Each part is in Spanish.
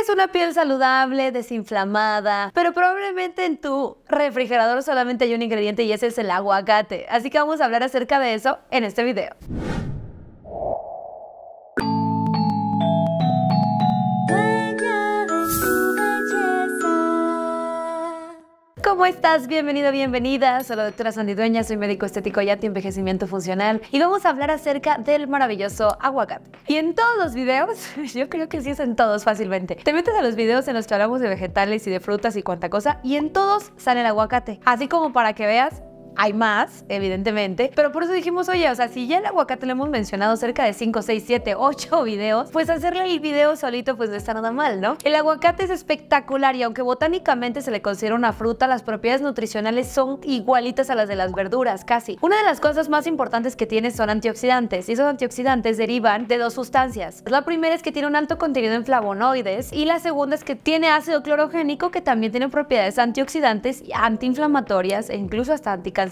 Es una piel saludable, desinflamada, pero probablemente en tu refrigerador solamente hay un ingrediente y ese es el aguacate. Así que vamos a hablar acerca de eso en este video. ¿Cómo estás? Bienvenido, bienvenida. Soy la doctora Sandy soy médico estético y anti-envejecimiento funcional y vamos a hablar acerca del maravilloso aguacate. Y en todos los videos, yo creo que sí es en todos fácilmente, te metes a los videos en los que hablamos de vegetales y de frutas y cuanta cosa y en todos sale el aguacate. Así como para que veas hay más, evidentemente, pero por eso dijimos, oye, o sea, si ya el aguacate lo hemos mencionado cerca de 5, 6, 7, 8 videos, pues hacerle el video solito pues no está nada mal, ¿no? El aguacate es espectacular y aunque botánicamente se le considera una fruta, las propiedades nutricionales son igualitas a las de las verduras, casi. Una de las cosas más importantes que tiene son antioxidantes y esos antioxidantes derivan de dos sustancias. La primera es que tiene un alto contenido en flavonoides y la segunda es que tiene ácido clorogénico que también tiene propiedades antioxidantes y antiinflamatorias e incluso hasta anticancerígenas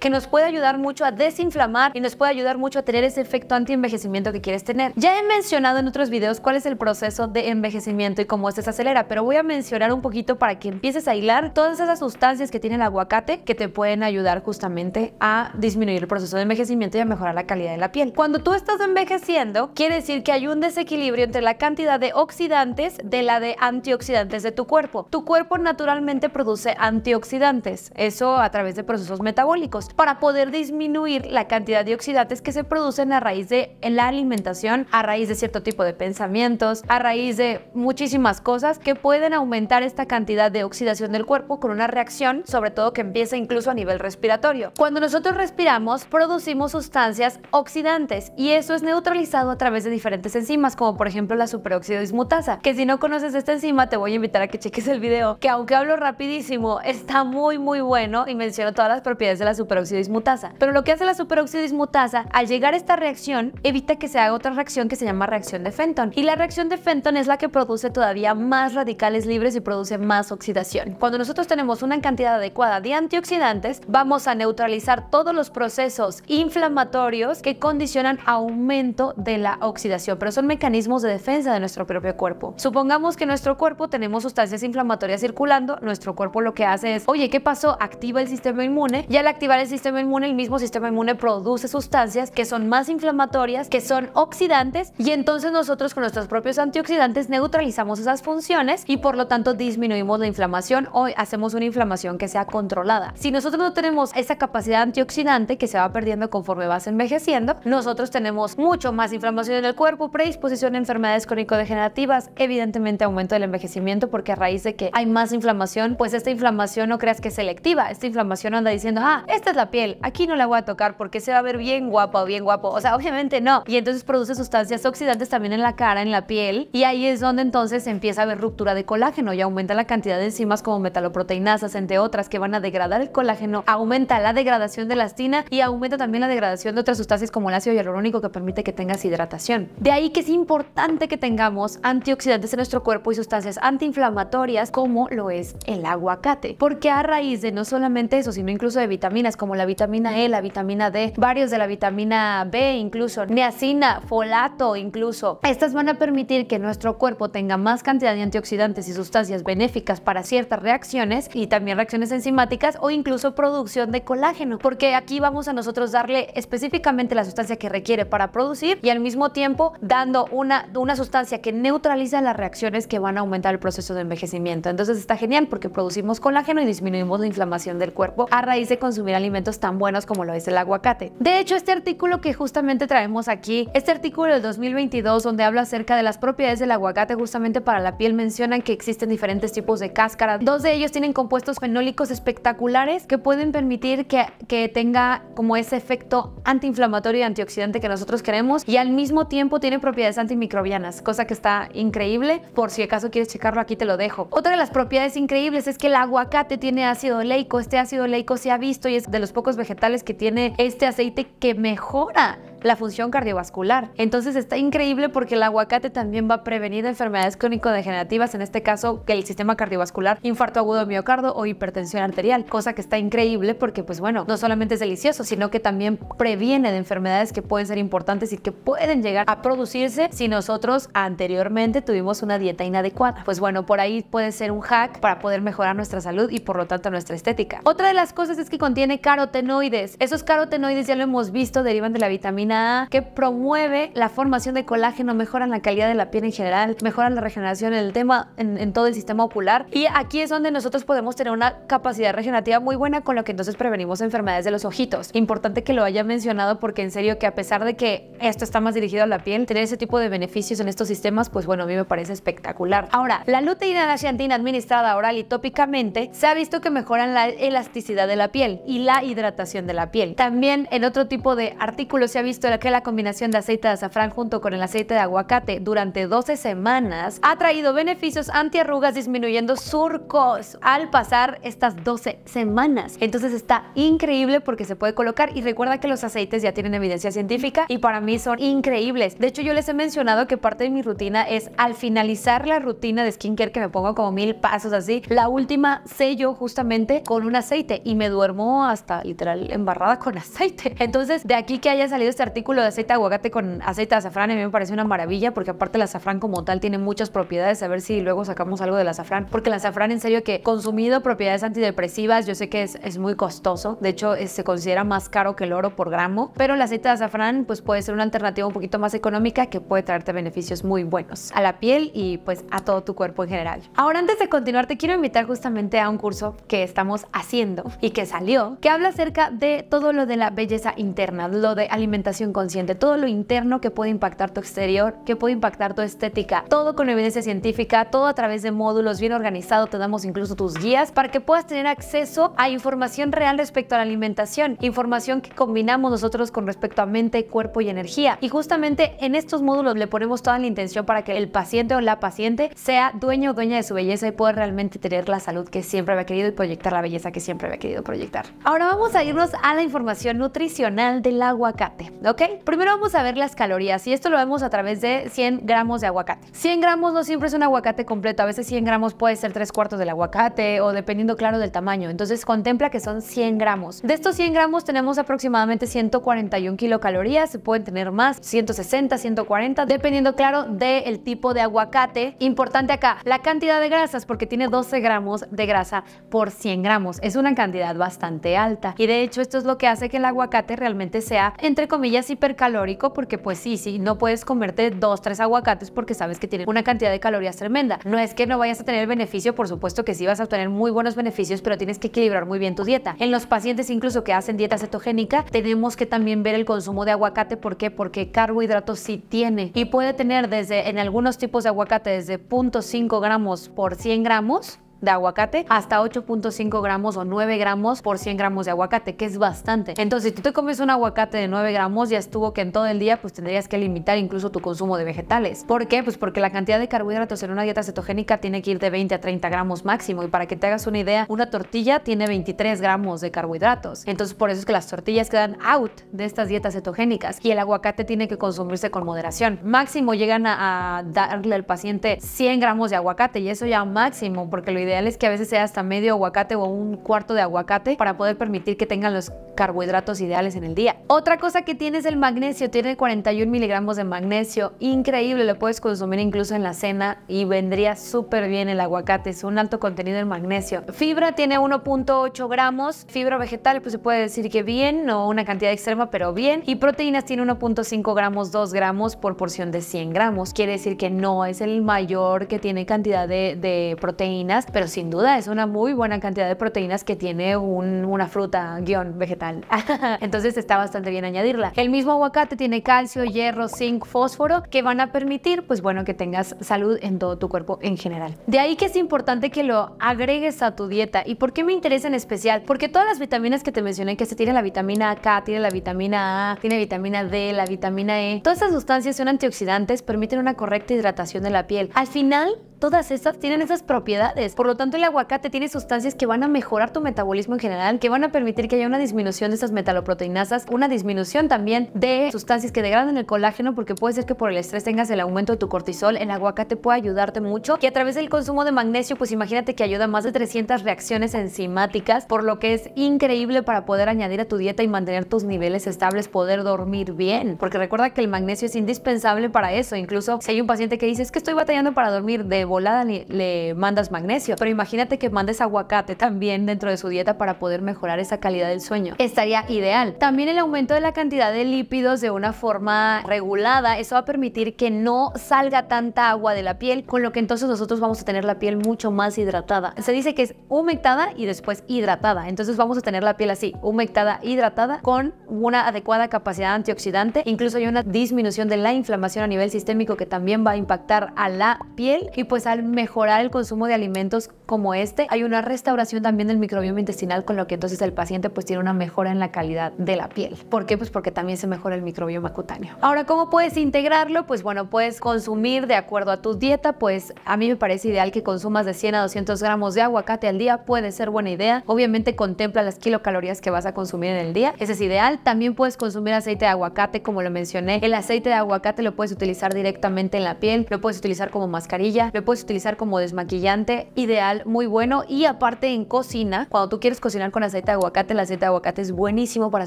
que nos puede ayudar mucho a desinflamar y nos puede ayudar mucho a tener ese efecto antienvejecimiento que quieres tener. Ya he mencionado en otros videos cuál es el proceso de envejecimiento y cómo este se acelera, pero voy a mencionar un poquito para que empieces a hilar todas esas sustancias que tiene el aguacate que te pueden ayudar justamente a disminuir el proceso de envejecimiento y a mejorar la calidad de la piel. Cuando tú estás envejeciendo, quiere decir que hay un desequilibrio entre la cantidad de oxidantes de la de antioxidantes de tu cuerpo. Tu cuerpo naturalmente produce antioxidantes, eso a través de procesos metabólicos para poder disminuir la cantidad de oxidantes que se producen a raíz de la alimentación, a raíz de cierto tipo de pensamientos, a raíz de muchísimas cosas que pueden aumentar esta cantidad de oxidación del cuerpo con una reacción, sobre todo que empieza incluso a nivel respiratorio. Cuando nosotros respiramos, producimos sustancias oxidantes y eso es neutralizado a través de diferentes enzimas, como por ejemplo la superóxido dismutasa, que si no conoces esta enzima te voy a invitar a que cheques el video, que aunque hablo rapidísimo, está muy muy bueno y menciono todas las propiedades de la superoxidismutasa. Pero lo que hace la superoxidismutasa, al llegar a esta reacción, evita que se haga otra reacción que se llama reacción de Fenton. Y la reacción de Fenton es la que produce todavía más radicales libres y produce más oxidación. Cuando nosotros tenemos una cantidad adecuada de antioxidantes, vamos a neutralizar todos los procesos inflamatorios que condicionan aumento de la oxidación, pero son mecanismos de defensa de nuestro propio cuerpo. Supongamos que en nuestro cuerpo tenemos sustancias inflamatorias circulando, nuestro cuerpo lo que hace es, oye, ¿qué pasó? Activa el sistema inmune y al activar el sistema inmune, el mismo sistema inmune produce sustancias que son más inflamatorias, que son oxidantes y entonces nosotros con nuestros propios antioxidantes neutralizamos esas funciones y por lo tanto disminuimos la inflamación o hacemos una inflamación que sea controlada. Si nosotros no tenemos esa capacidad antioxidante que se va perdiendo conforme vas envejeciendo, nosotros tenemos mucho más inflamación en el cuerpo, predisposición a enfermedades crónico-degenerativas, evidentemente aumento del envejecimiento porque a raíz de que hay más inflamación, pues esta inflamación no creas que es selectiva, esta inflamación anda diciendo ah, esta es la piel, aquí no la voy a tocar porque se va a ver bien guapa o bien guapo. O sea, obviamente no. Y entonces produce sustancias oxidantes también en la cara, en la piel. Y ahí es donde entonces empieza a haber ruptura de colágeno y aumenta la cantidad de enzimas como metaloproteinasas, entre otras, que van a degradar el colágeno. Aumenta la degradación de la elastina y aumenta también la degradación de otras sustancias como el ácido hialurónico que permite que tengas hidratación. De ahí que es importante que tengamos antioxidantes en nuestro cuerpo y sustancias antiinflamatorias como lo es el aguacate. Porque a raíz de no solamente eso, sino incluso vitaminas como la vitamina E, la vitamina D, varios de la vitamina B incluso, niacina, folato incluso. Estas van a permitir que nuestro cuerpo tenga más cantidad de antioxidantes y sustancias benéficas para ciertas reacciones y también reacciones enzimáticas o incluso producción de colágeno, porque aquí vamos a nosotros darle específicamente la sustancia que requiere para producir y al mismo tiempo dando una, una sustancia que neutraliza las reacciones que van a aumentar el proceso de envejecimiento. Entonces está genial porque producimos colágeno y disminuimos la inflamación del cuerpo a raíz de consumir alimentos tan buenos como lo es el aguacate. De hecho, este artículo que justamente traemos aquí, este artículo del 2022 donde habla acerca de las propiedades del aguacate justamente para la piel, mencionan que existen diferentes tipos de cáscara. Dos de ellos tienen compuestos fenólicos espectaculares que pueden permitir que, que tenga como ese efecto antiinflamatorio y antioxidante que nosotros queremos y al mismo tiempo tiene propiedades antimicrobianas, cosa que está increíble. Por si acaso quieres checarlo, aquí te lo dejo. Otra de las propiedades increíbles es que el aguacate tiene ácido leico. Este ácido leico se ha visto y es de los pocos vegetales que tiene este aceite que mejora la función cardiovascular. Entonces está increíble porque el aguacate también va a prevenir enfermedades crónico-degenerativas, en este caso que el sistema cardiovascular, infarto agudo de miocardio o hipertensión arterial, cosa que está increíble porque pues bueno, no solamente es delicioso, sino que también previene de enfermedades que pueden ser importantes y que pueden llegar a producirse si nosotros anteriormente tuvimos una dieta inadecuada. Pues bueno, por ahí puede ser un hack para poder mejorar nuestra salud y por lo tanto nuestra estética. Otra de las cosas es que contiene carotenoides. Esos carotenoides ya lo hemos visto, derivan de la vitamina que promueve la formación de colágeno, mejoran la calidad de la piel en general, mejoran la regeneración en el tema, en, todo el sistema ocular. Y aquí es donde nosotros podemos tener una capacidad regenerativa muy buena con lo que entonces prevenimos enfermedades de los ojitos. Importante que lo haya mencionado porque en serio que a pesar de que esto está más dirigido a la piel, tener ese tipo de beneficios en estos sistemas, pues bueno, a mí me parece espectacular. Ahora, la luteína naxiantina administrada oral y tópicamente se ha visto que mejoran la elasticidad de la piel y la hidratación de la piel. También en otro tipo de artículos se ha visto que la combinación de aceite de azafrán junto con el aceite de aguacate durante 12 semanas ha traído beneficios antiarrugas disminuyendo surcos al pasar estas 12 semanas. Entonces está increíble porque se puede colocar y recuerda que los aceites ya tienen evidencia científica y para mí son increíbles. De hecho yo les he mencionado que parte de mi rutina es al finalizar la rutina de skincare que me pongo como mil pasos así, la última sello justamente con un aceite y me duermo hasta literal embarrada con aceite. Entonces de aquí que haya salido este artículo de aceite de aguacate con aceite de azafrán a mí me parece una maravilla porque aparte el azafrán como tal tiene muchas propiedades. A ver si luego sacamos algo del azafrán. Porque el azafrán en serio que consumido propiedades antidepresivas yo sé que es, muy costoso. De hecho se considera más caro que el oro por gramo. Pero el aceite de azafrán pues puede ser una alternativa un poquito más económica que puede traerte beneficios muy buenos a la piel y pues a todo tu cuerpo en general. Ahora antes de continuar te quiero invitar justamente a un curso que estamos haciendo y que salió que habla acerca de todo lo de la belleza interna, lo de alimentación consciente, todo lo interno que puede impactar tu exterior, que puede impactar tu estética, todo con evidencia científica, todo a través de módulos bien organizados, te damos incluso tus guías para que puedas tener acceso a información real respecto a la alimentación, información que combinamos nosotros con respecto a mente, cuerpo y energía. Y justamente en estos módulos le ponemos toda la intención para que el paciente o la paciente sea dueño o dueña de su belleza y pueda realmente tener la salud que siempre había querido y proyectar la belleza que siempre había querido proyectar. Ahora vamos a irnos a la información nutricional del aguacate. ¿ok? Primero vamos a ver las calorías y esto lo vemos a través de 100 gramos de aguacate. 100 gramos no siempre es un aguacate completo, a veces 100 gramos puede ser 3 cuartos del aguacate o dependiendo claro del tamaño, entonces contempla que son 100 gramos. De estos 100 gramos tenemos aproximadamente 141 kilocalorías, se pueden tener más, 160, 140, dependiendo claro del tipo de aguacate. Importante acá, la cantidad de grasas, porque tiene 12 gramos de grasa por 100 gramos, es una cantidad bastante alta y de hecho esto es lo que hace que el aguacate realmente sea, entre comillas, es hipercalórico porque pues sí, sí, no puedes comerte dos, tres aguacates porque sabes que tienen una cantidad de calorías tremenda. No es que no vayas a tener beneficio, por supuesto que sí vas a obtener muy buenos beneficios, pero tienes que equilibrar muy bien tu dieta. En los pacientes incluso que hacen dieta cetogénica, tenemos que también ver el consumo de aguacate. ¿Por qué? Porque carbohidratos sí tiene y puede tener desde, en algunos tipos de aguacate, desde 0.5 gramos por 100 gramos de aguacate hasta 8.5 gramos o 9 gramos por 100 gramos de aguacate, que es bastante. Entonces, si tú te comes un aguacate de 9 gramos, ya estuvo que en todo el día pues tendrías que limitar incluso tu consumo de vegetales. ¿Por qué? Pues porque la cantidad de carbohidratos en una dieta cetogénica tiene que ir de 20 a 30 gramos máximo. Y para que te hagas una idea, una tortilla tiene 23 gramos de carbohidratos. Entonces, por eso es que las tortillas quedan out de estas dietas cetogénicas y el aguacate tiene que consumirse con moderación. Máximo llegan a, a darle al paciente 100 gramos de aguacate y eso ya máximo, porque lo ideal es que a veces sea hasta medio aguacate o un cuarto de aguacate para poder permitir que tengan los carbohidratos ideales en el día. Otra cosa que tiene es el magnesio, tiene 41 miligramos de magnesio, increíble, lo puedes consumir incluso en la cena y vendría súper bien el aguacate, es un alto contenido en magnesio. Fibra tiene 1.8 gramos, fibra vegetal pues se puede decir que bien, no una cantidad extrema pero bien, y proteínas tiene 1.5 gramos, 2 gramos por porción de 100 gramos, quiere decir que no es el mayor que tiene cantidad de proteínas, pero sin duda es una muy buena cantidad de proteínas que tiene una fruta guión vegetal. Entonces está bastante bien añadirla. El mismo aguacate tiene calcio, hierro, zinc, fósforo que van a permitir, pues bueno, que tengas salud en todo tu cuerpo en general. De ahí que es importante que lo agregues a tu dieta. ¿Y por qué me interesa en especial? Porque todas las vitaminas que te mencioné, que se tiene la vitamina K, tiene la vitamina A, tiene vitamina D, la vitamina E, todas esas sustancias son antioxidantes, permiten una correcta hidratación de la piel. Al final, todas estas tienen esas propiedades. Por lo tanto, el aguacate tiene sustancias que van a mejorar tu metabolismo en general, que van a permitir que haya una disminución de esas metaloproteinasas, una disminución también de sustancias que degradan el colágeno, porque puede ser que por el estrés tengas el aumento de tu cortisol. El aguacate puede ayudarte mucho. Y a través del consumo de magnesio, pues imagínate que ayuda a más de 300 reacciones enzimáticas, por lo que es increíble para poder añadir a tu dieta y mantener tus niveles estables, poder dormir bien. Porque recuerda que el magnesio es indispensable para eso. Incluso si hay un paciente que dice, es que estoy batallando para dormir, debo volada le, le, mandas magnesio, pero imagínate que mandes aguacate también dentro de su dieta para poder mejorar esa calidad del sueño. Estaría ideal. También el aumento de la cantidad de lípidos de una forma regulada, eso va a permitir que no salga tanta agua de la piel, con lo que entonces nosotros vamos a tener la piel mucho más hidratada. Se dice que es humectada y después hidratada, entonces vamos a tener la piel así, humectada, hidratada, con una adecuada capacidad antioxidante, incluso hay una disminución de la inflamación a nivel sistémico que también va a impactar a la piel y pues al mejorar el consumo de alimentos como este, hay una restauración también del microbioma intestinal, con lo que entonces el paciente pues tiene una mejora en la calidad de la piel. ¿Por qué? Pues porque también se mejora el microbioma cutáneo. Ahora, ¿cómo puedes integrarlo? Pues bueno, puedes consumir de acuerdo a tu dieta, pues a mí me parece ideal que consumas de 100 a 200 gramos de aguacate al día, puede ser buena idea. Obviamente contempla las kilocalorías que vas a consumir en el día, ese es ideal. También puedes consumir aceite de aguacate, como lo mencioné. El aceite de aguacate lo puedes utilizar directamente en la piel, lo puedes utilizar como mascarilla, lo puedes utilizar como desmaquillante ideal, muy bueno y aparte en cocina, cuando tú quieres cocinar con aceite de aguacate, el aceite de aguacate es buenísimo para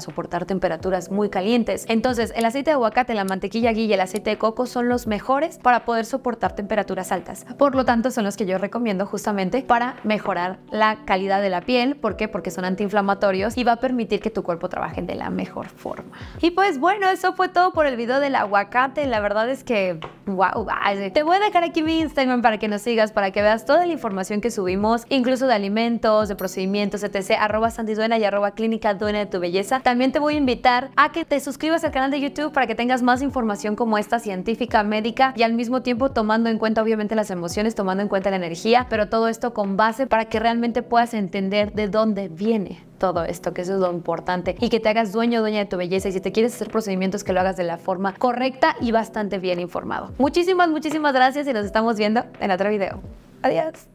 soportar temperaturas muy calientes. Entonces, el aceite de aguacate, la mantequilla guilla y el aceite de coco son los mejores para poder soportar temperaturas altas. Por lo tanto, son los que yo recomiendo justamente para mejorar la calidad de la piel. ¿Por qué? Porque son antiinflamatorios y va a permitir que tu cuerpo trabaje de la mejor forma. Y pues bueno, eso fue todo por el video del aguacate. La verdad es que, wow, te voy a dejar aquí mi Instagram para que nos sigas, para que veas toda la información que subimos, incluso de alimentos, de procedimientos, etc. Arroba santiduena y arroba clínica Duena de tu belleza. También te voy a invitar a que te suscribas al canal de YouTube para que tengas más información como esta científica, médica y al mismo tiempo tomando en cuenta obviamente las emociones, tomando en cuenta la energía, pero todo esto con base para que realmente puedas entender de dónde viene todo esto, que eso es lo importante y que te hagas dueño o dueña de tu belleza y si te quieres hacer procedimientos que lo hagas de la forma correcta y bastante bien informado. Muchísimas, muchísimas gracias y nos estamos viendo en otro video. Adiós.